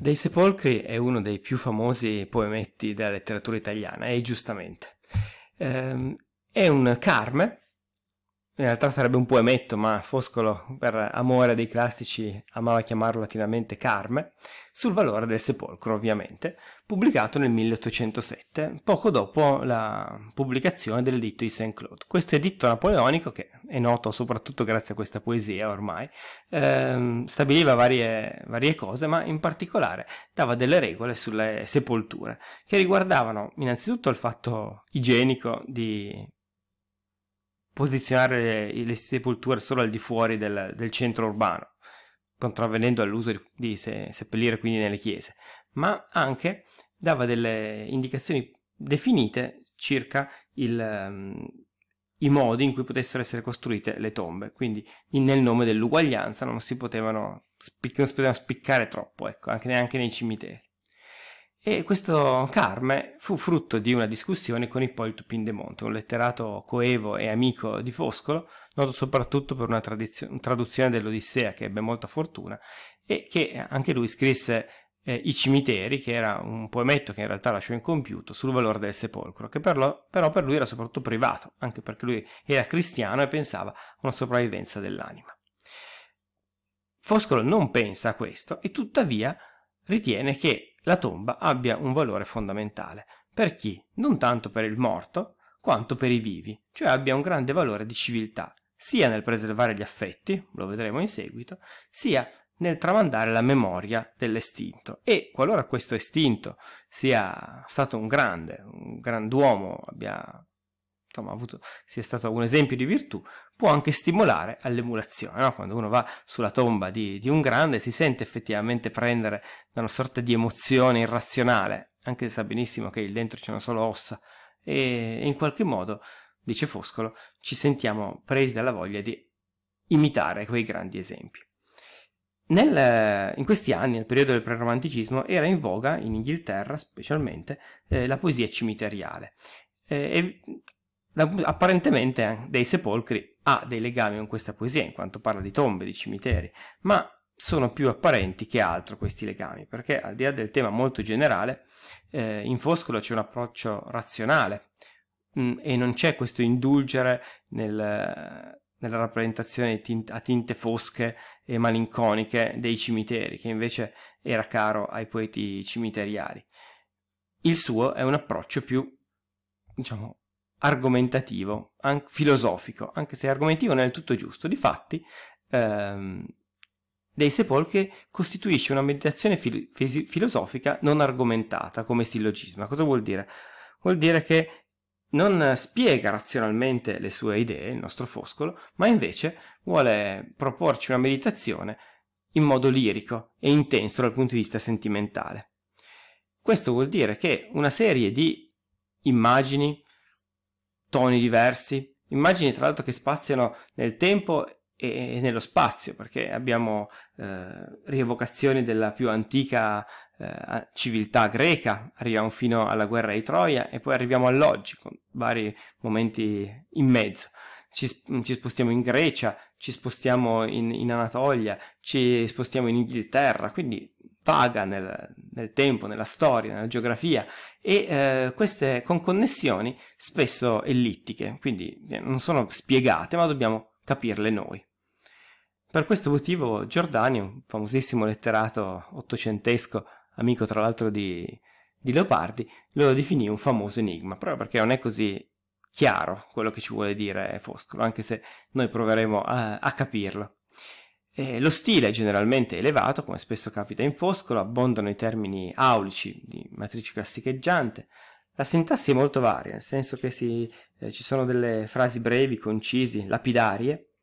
Dei Sepolcri è uno dei più famosi poemetti della letteratura italiana, e eh, giustamente. Ehm, è un carme in realtà sarebbe un poemetto, ma Foscolo, per amore dei classici, amava chiamarlo latinamente Carme, sul valore del sepolcro ovviamente, pubblicato nel 1807, poco dopo la pubblicazione dell'editto di Saint-Claude. Questo editto napoleonico, che è noto soprattutto grazie a questa poesia ormai, ehm, stabiliva varie, varie cose, ma in particolare dava delle regole sulle sepolture, che riguardavano innanzitutto il fatto igienico di posizionare le, le sepolture solo al di fuori del, del centro urbano, contravvenendo all'uso di, di se, seppellire quindi nelle chiese, ma anche dava delle indicazioni definite circa il, um, i modi in cui potessero essere costruite le tombe, quindi nel nome dell'uguaglianza non si potevano, spic- non si potevano spiccare troppo, ecco, anche neanche nei cimiteri. E questo Carme fu frutto di una discussione con Ippolito Pindemonte, un letterato coevo e amico di Foscolo, noto soprattutto per una traduzione dell'Odissea che ebbe molta fortuna, e che anche lui scrisse eh, I cimiteri, che era un poemetto che in realtà lasciò incompiuto, sul valore del sepolcro, che per lo, però per lui era soprattutto privato, anche perché lui era cristiano e pensava a una sopravvivenza dell'anima. Foscolo non pensa a questo e tuttavia ritiene che la tomba abbia un valore fondamentale. Per chi? Non tanto per il morto, quanto per i vivi, cioè abbia un grande valore di civiltà, sia nel preservare gli affetti, lo vedremo in seguito, sia nel tramandare la memoria dell'estinto. E qualora questo estinto sia stato un grande, un grand'uomo, abbia certo, ma avuto, sia stato un esempio di virtù, può anche stimolare all'emulazione. No? Quando uno va sulla tomba di, di un grande si sente effettivamente prendere da una sorta di emozione irrazionale, anche se sa benissimo che lì dentro c'è una sola ossa, e in qualche modo, dice Foscolo, ci sentiamo presi dalla voglia di imitare quei grandi esempi. Nel, in questi anni, nel periodo del preromanticismo, era in voga, in Inghilterra specialmente, eh, la poesia cimiteriale. Eh, e apparentemente eh, dei sepolcri ha dei legami con questa poesia, in quanto parla di tombe, di cimiteri, ma sono più apparenti che altro questi legami, perché al di là del tema molto generale, eh, in Foscolo c'è un approccio razionale mh, mm, e non c'è questo indulgere nel, nella rappresentazione tinte, a tinte fosche e malinconiche dei cimiteri, che invece era caro ai poeti cimiteriali. Il suo è un approccio più, diciamo, argomentativo, an- filosofico, anche se argomentivo non è del tutto giusto. Difatti, ehm, dei Sepolcri costituisce una meditazione fil- filosofica non argomentata come sillogisma. Cosa vuol dire? Vuol dire che non spiega razionalmente le sue idee, il nostro foscolo, ma invece vuole proporci una meditazione in modo lirico e intenso dal punto di vista sentimentale. Questo vuol dire che una serie di immagini, toni diversi, immagini tra l'altro che spaziano nel tempo e nello spazio, perché abbiamo eh, rievocazioni della più antica eh, civiltà greca, arriviamo fino alla guerra di Troia e poi arriviamo all'oggi, con vari momenti in mezzo. Ci, ci spostiamo in Grecia, ci spostiamo in, in Anatolia, ci spostiamo in Inghilterra, quindi vaga nel, nel tempo, nella storia, nella geografia e eh, queste connessioni spesso ellittiche, quindi eh, non sono spiegate ma dobbiamo capirle noi. Per questo motivo Giordani, un famosissimo letterato ottocentesco, amico tra l'altro di, di Leopardi, lo definì un famoso enigma, proprio perché non è così chiaro quello che ci vuole dire Foscolo, anche se noi proveremo a, a capirlo. Eh, lo stile è generalmente elevato, come spesso capita in Foscolo, abbondano i termini aulici di matrice classicheggiante. La sintassi è molto varia, nel senso che si, eh, ci sono delle frasi brevi, concisi, lapidarie,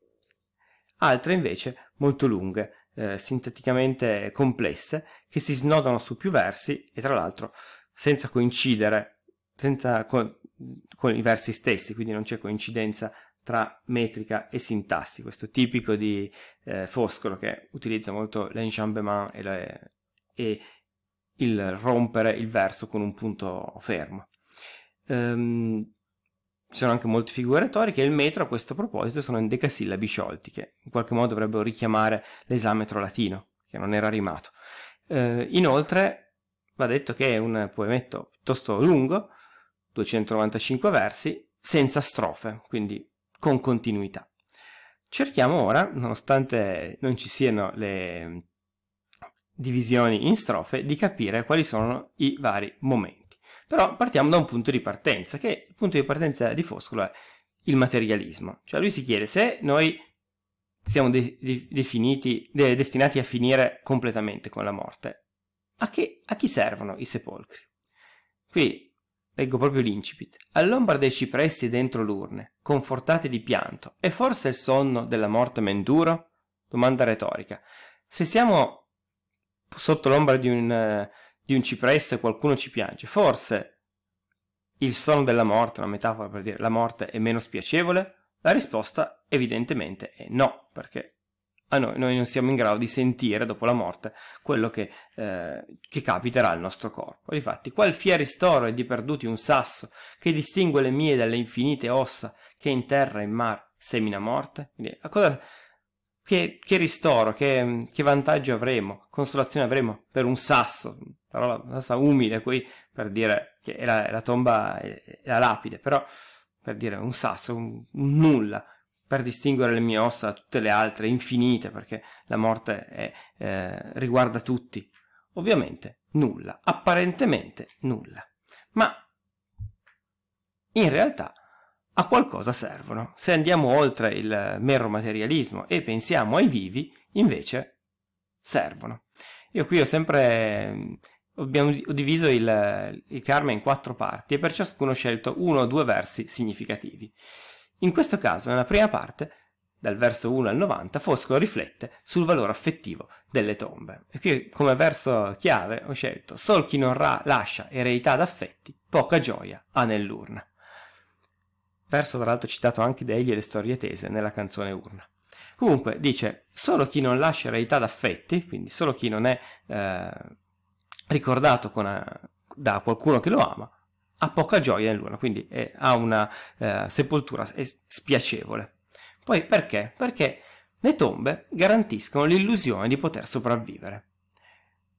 altre invece molto lunghe, eh, sinteticamente complesse, che si snodano su più versi e tra l'altro senza coincidere senza, con, con i versi stessi, quindi non c'è coincidenza tra metrica e sintassi, questo tipico di eh, Foscolo che utilizza molto l'enjambement e, e, il rompere il verso con un punto fermo. Um, ci sono anche molte figure retoriche e il metro a questo proposito sono in decasillabi sciolti che in qualche modo dovrebbero richiamare l'esametro latino che non era rimato. Uh, inoltre va detto che è un poemetto piuttosto lungo, 295 versi, senza strofe, quindi con continuità. Cerchiamo ora, nonostante non ci siano le mm, divisioni in strofe, di capire quali sono i vari momenti. Però partiamo da un punto di partenza, che il punto di partenza di Foscolo è il materialismo. Cioè lui si chiede se noi siamo de definiti, de destinati a finire completamente con la morte, a, che, a chi servono i sepolcri? Qui Leggo proprio l'incipit. All'ombra dei cipressi dentro l'urne, confortati di pianto, è forse il sonno della morte menduro? Domanda retorica. Se siamo sotto l'ombra di un, di un cipresso e qualcuno ci piange, forse il sonno della morte, una metafora per dire la morte, è meno spiacevole? La risposta evidentemente è no, perché a ah, noi, noi non siamo in grado di sentire dopo la morte quello che, eh, che capiterà al nostro corpo. E difatti, qual fieri storo e di perduti un sasso che distingue le mie dalle infinite ossa che in terra e in mar semina morte? Quindi, cosa, che, che, ristoro, che, che, vantaggio avremo, consolazione avremo per un sasso, parola abbastanza umile qui per dire che è la, la tomba, è, è la lapide, però per dire un sasso, un, un nulla, per distinguere le mie ossa da tutte le altre infinite, perché la morte è, eh, riguarda tutti? Ovviamente nulla, apparentemente nulla. Ma in realtà a qualcosa servono. Se andiamo oltre il mero materialismo e pensiamo ai vivi, invece servono. Io qui ho sempre mm, abbiamo, ho diviso il, il karma in quattro parti e per ciascuno ho scelto uno o due versi significativi. In questo caso, nella prima parte, dal verso 1 al 90, Foscolo riflette sul valore affettivo delle tombe. E qui come verso chiave ho scelto Sol chi non ra- lascia eredità d'affetti, poca gioia ha nell'urna. Verso tra l'altro citato anche da egli e le storie tese nella canzone Urna. Comunque dice, solo chi non lascia eredità d'affetti, quindi solo chi non è eh, ricordato a, da qualcuno che lo ama, ha poca gioia in Luna, quindi è, eh, ha una eh, sepoltura spiacevole. Poi perché? Perché le tombe garantiscono l'illusione di poter sopravvivere.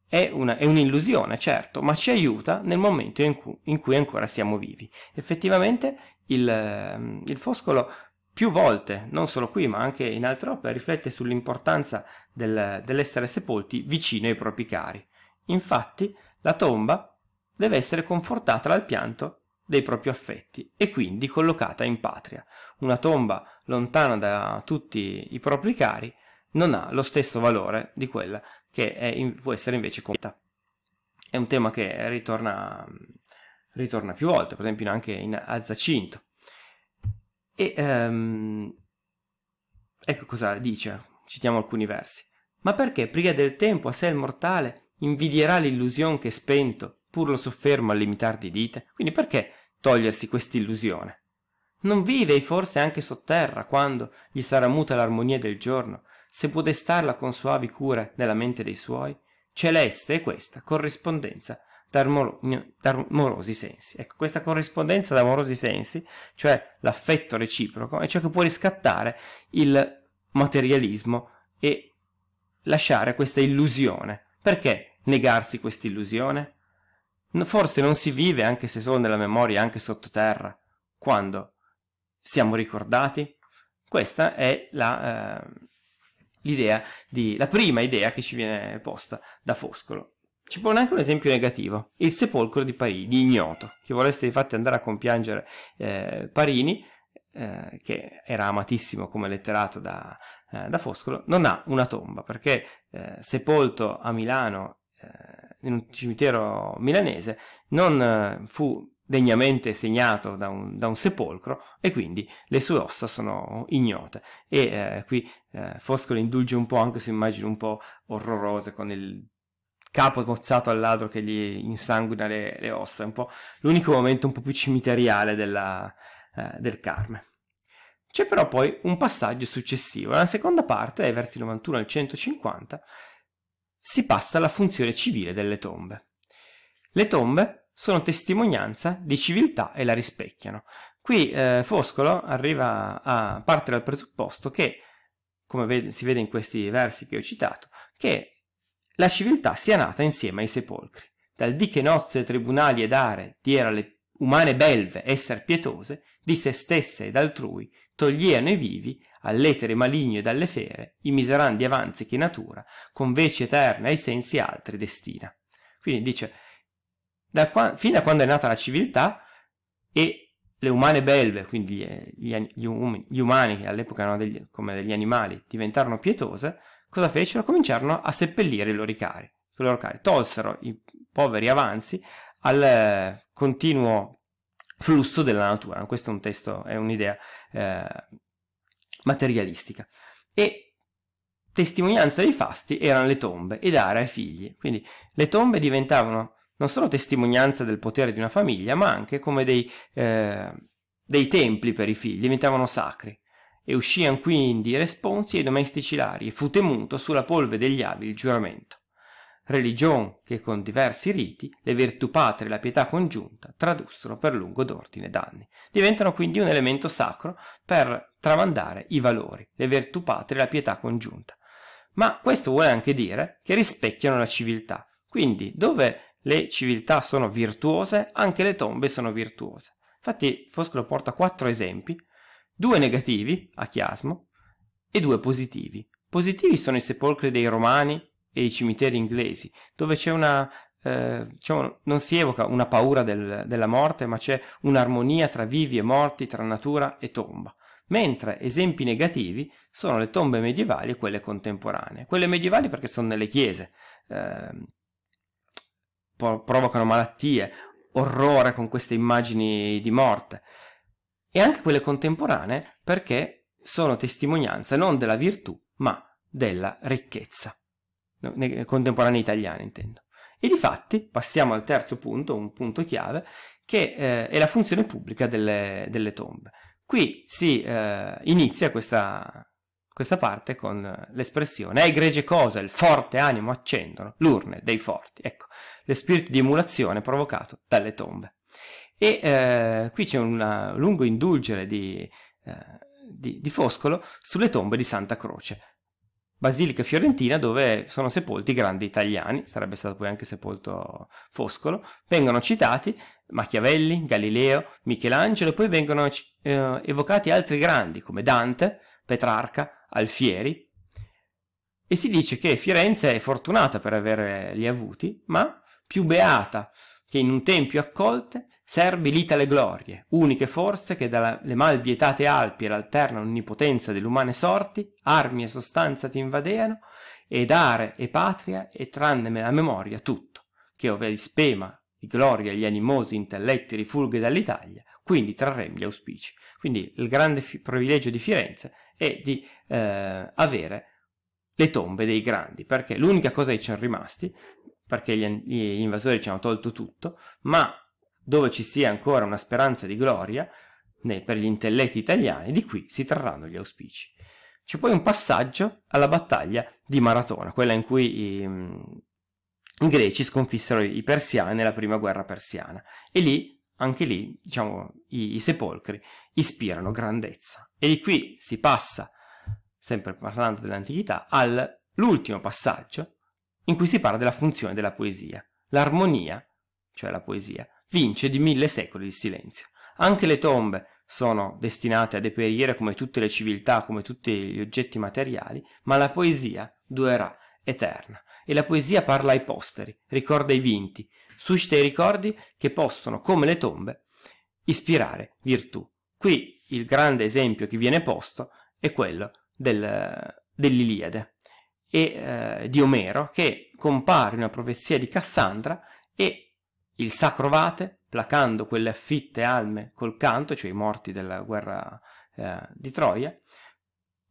È, un'illusione, certo, ma ci aiuta nel momento in cui, in cui ancora siamo vivi. Effettivamente il, ehm, il, foscolo più volte, non solo qui ma anche in altre opere, riflette sull'importanza del, dell'essere sepolti vicino ai propri cari. Infatti la tomba deve essere confortata dal pianto dei propri affetti e quindi collocata in patria. Una tomba lontana da tutti i propri cari non ha lo stesso valore di quella che in, può essere invece compiuta. È un tema che ritorna, ritorna più volte, per esempio anche in Azzacinto. E um, ecco cosa dice, citiamo alcuni versi. Ma perché priva del tempo a sé il mortale invidierà l'illusione che spento pur lo soffermo a limitar di dite quindi perché togliersi quest'illusione non vive forse anche sotterra quando gli sarà muta l'armonia del giorno se può destarla con soavi cure nella mente dei suoi celeste è questa corrispondenza d'amorosi sensi. Ecco, questa corrispondenza d'amorosi sensi, cioè l'affetto reciproco, è ciò che può riscattare il materialismo e lasciare questa illusione. Perché negarsi questa illusione? Forse non si vive, anche se solo nella memoria, anche sottoterra, quando siamo ricordati. Questa è la, eh, l'idea di, la prima idea che ci viene posta da Foscolo. Ci pone anche un esempio negativo, il sepolcro di Parini, di ignoto. Chi volesse infatti andare a compiangere eh, Parini, eh, che era amatissimo come letterato da, eh, da, Foscolo, non ha una tomba, perché eh, sepolto a Milano eh, in un cimitero milanese, non eh, fu degnamente segnato da un, da un, sepolcro e quindi le sue ossa sono ignote e eh, qui eh, Foscolo indulge un po' anche su immagini un po' orrorose con il capo mozzato al ladro che gli insanguina le, le ossa, è un po' l'unico momento un po' più cimiteriale della, eh, del Carme. C'è però poi un passaggio successivo, la seconda parte, dai versi 91 al 150, si passa alla funzione civile delle tombe. Le tombe sono testimonianza di civiltà e la rispecchiano. Qui eh, Foscolo arriva a parte dal presupposto che, come vede, si vede in questi versi che ho citato, che la civiltà sia nata insieme ai sepolcri. Dal di che nozze, tribunali ed are diera le umane belve esser pietose, di se stesse ed altrui toglieano i vivi all'etere maligno e dalle fere, i miserandi avanzi che natura, con veci eterna ai sensi altri destina. Quindi dice, da qua, fino a quando è nata la civiltà e le umane belve, quindi gli, gli, gli, um, gli umani che all'epoca erano degli, come degli animali, diventarono pietose, cosa fecero? Cominciarono a seppellire i loro cari, i loro cari. tolsero i poveri avanzi al eh, continuo flusso della natura. Questo è un testo, è un'idea eh, materialistica. E testimonianza dei fasti erano le tombe e dare ai figli. Quindi le tombe diventavano non solo testimonianza del potere di una famiglia, ma anche come dei, eh, dei templi per i figli, diventavano sacri. E uscian quindi i responsi e i domestici lari, e fu temuto sulla polve degli avi il giuramento religion che con diversi riti, le virtù patrie e la pietà congiunta tradussero per lungo d'ordine d'anni. Diventano quindi un elemento sacro per tramandare i valori, le virtù patrie e la pietà congiunta. Ma questo vuole anche dire che rispecchiano la civiltà. Quindi dove le civiltà sono virtuose, anche le tombe sono virtuose. Infatti Foscolo porta quattro esempi, due negativi a chiasmo e due positivi. Positivi sono i sepolcri dei romani, e i cimiteri inglesi, dove c'è una eh, diciamo, non si evoca una paura del, della morte, ma c'è un'armonia tra vivi e morti, tra natura e tomba. Mentre esempi negativi sono le tombe medievali e quelle contemporanee. Quelle medievali perché sono nelle chiese, eh, provocano malattie, orrore con queste immagini di morte. E anche quelle contemporanee perché sono testimonianza non della virtù, ma della ricchezza contemporanei italiani intendo. E di fatti passiamo al terzo punto, un punto chiave, che eh, è la funzione pubblica delle, delle tombe. Qui si eh, inizia questa, questa parte con l'espressione «è egregie cosa, il forte animo accendono, l'urne dei forti, ecco, lo spirito di emulazione provocato dalle tombe. E eh, qui c'è un lungo indulgere di, eh, di, di Foscolo sulle tombe di Santa Croce, basilica fiorentina dove sono sepolti i grandi italiani, sarebbe stato poi anche sepolto Foscolo, vengono citati Machiavelli, Galileo, Michelangelo, poi vengono eh, evocati altri grandi come Dante, Petrarca, Alfieri e si dice che Firenze è fortunata per averli avuti, ma più beata che in un tempio accolte serbi l'itale glorie, uniche forze che dalle mal vietate Alpi e l'alterna onnipotenza dell'umane sorti, armi e sostanza ti invadeano, ed are e patria, e tranne la memoria tutto, che ove di spema, di gloria gli animosi intelletti rifulge dall'Italia, quindi trarrem gli auspici. Quindi il grande privilegio di Firenze è di eh, avere le tombe dei grandi, perché l'unica cosa che ci sono rimasti perché gli, gli invasori ci hanno tolto tutto, ma dove ci sia ancora una speranza di gloria né, per gli intelletti italiani, di qui si trarranno gli auspici. C'è poi un passaggio alla battaglia di Maratona, quella in cui i, i greci sconfissero i persiani nella prima guerra persiana, e lì anche lì, diciamo, i, i, sepolcri ispirano grandezza. E di qui si passa, sempre parlando dell'antichità, all'ultimo passaggio in cui si parla della funzione della poesia. L'armonia, cioè la poesia, vince di mille secoli il silenzio. Anche le tombe sono destinate a deperire come tutte le civiltà, come tutti gli oggetti materiali, ma la poesia durerà eterna. E la poesia parla ai posteri, ricorda i vinti, suscita i ricordi che possono, come le tombe, ispirare virtù. Qui il grande esempio che viene posto è quello del, dell'Iliade e eh, di Omero che compare una profezia di Cassandra e il sacro vate, placando quelle affitte alme col canto, cioè i morti della guerra eh, di Troia,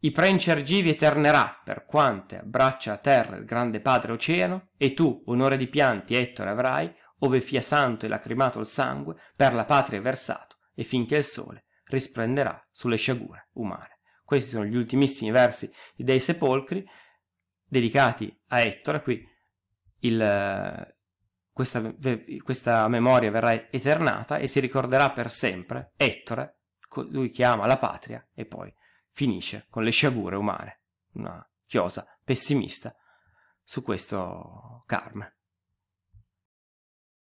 i argivi eternerà per quante abbraccia a terra il grande padre oceano, e tu, onore di pianti, Ettore, avrai, ove fia santo e lacrimato il sangue, per la patria versato, e finché il sole risplenderà sulle sciagure umane. Questi sono gli ultimissimi versi Dei Sepolcri, dedicati a Ettore, qui il, questa, questa memoria verrà eternata e si ricorderà per sempre Ettore, colui che ama la patria e poi finisce con le sciagure umane, una chiosa pessimista su questo Carmen.